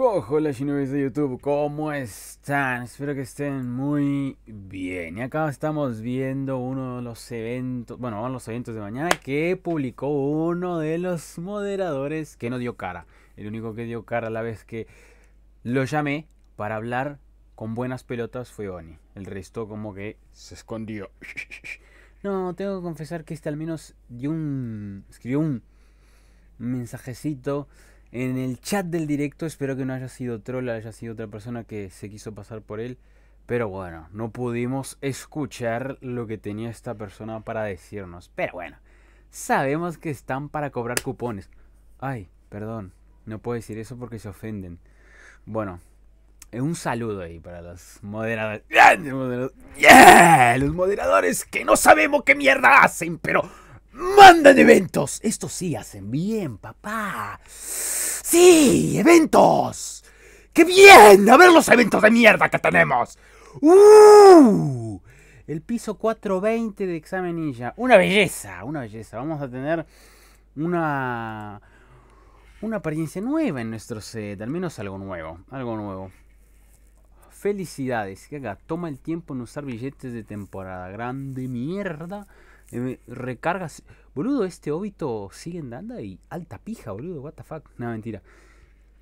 Hola chinos de YouTube, ¿cómo están? Espero que estén muy bien. Y acá estamos viendo uno de los eventos, bueno, uno los eventos de mañana que publicó uno de los moderadores que no dio cara. El único que dio cara a la vez que lo llamé para hablar con buenas pelotas fue Oni. El resto como que se escondió. No, tengo que confesar que este al menos dio un... escribió un mensajecito en el chat del directo. Espero que no haya sido troll, haya sido otra persona que se quiso pasar por él. Pero bueno, no pudimos escuchar lo que tenía esta persona para decirnos. Pero bueno, sabemos que están para cobrar cupones. Ay, perdón, no puedo decir eso porque se ofenden. Bueno, eh, un saludo ahí para los moderadores. ¡Yeah! Los moderadores que no sabemos qué mierda hacen, pero mandan eventos. Estos sí hacen bien, papá. Sí, eventos. ¡Qué bien! A ver los eventos de mierda que tenemos. ¡Uh! El piso 420 de examenilla, Una belleza, una belleza. Vamos a tener una una apariencia nueva en nuestro set, al menos algo nuevo, algo nuevo. Felicidades, que toma el tiempo en usar billetes de temporada, grande mierda. Eh, recargas. Boludo, este óbito sigue en y alta pija, boludo. What the fuck. No, mentira.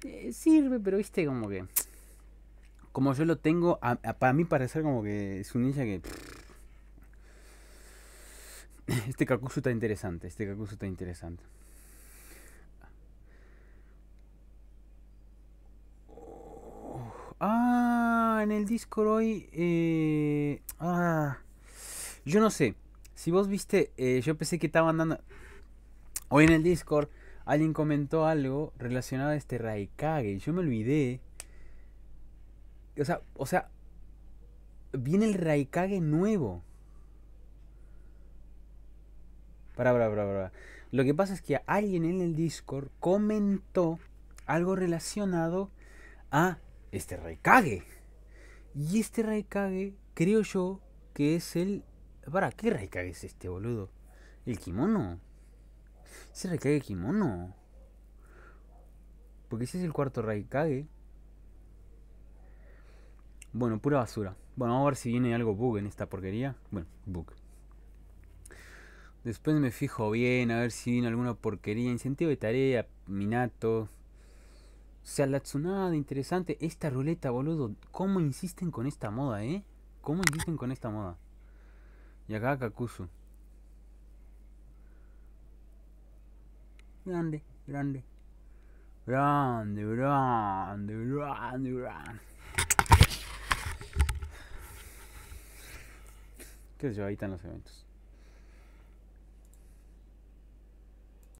Eh, sirve, pero viste, como que. Como yo lo tengo, para mí parecer como que es un ninja que. Este Kakuzu está interesante. Este Kakuzu está interesante. Ah, en el Discord hoy. Eh, ah, yo no sé. Si vos viste, eh, yo pensé que estaban dando... Hoy en el Discord alguien comentó algo relacionado a este Raikage y yo me olvidé. O sea, o sea, viene el Raikage nuevo. Para, para, para, para. Lo que pasa es que alguien en el Discord comentó algo relacionado a este Raikage. Y este Raikage, creo yo, que es el para, ¿qué raikage es este, boludo? ¿El kimono? ¿Ese raikage kimono? Porque ese es el cuarto Raikage. Bueno, pura basura. Bueno, vamos a ver si viene algo bug en esta porquería. Bueno, bug. Después me fijo bien a ver si viene alguna porquería. Incentivo de tarea, Minato. O sea, la tsunada, interesante. Esta ruleta, boludo. ¿Cómo insisten con esta moda, eh? ¿Cómo insisten con esta moda? Kakusu Grande, grande. Grande, grande, grande, grande. ¿Qué se yo? Ahí están los eventos.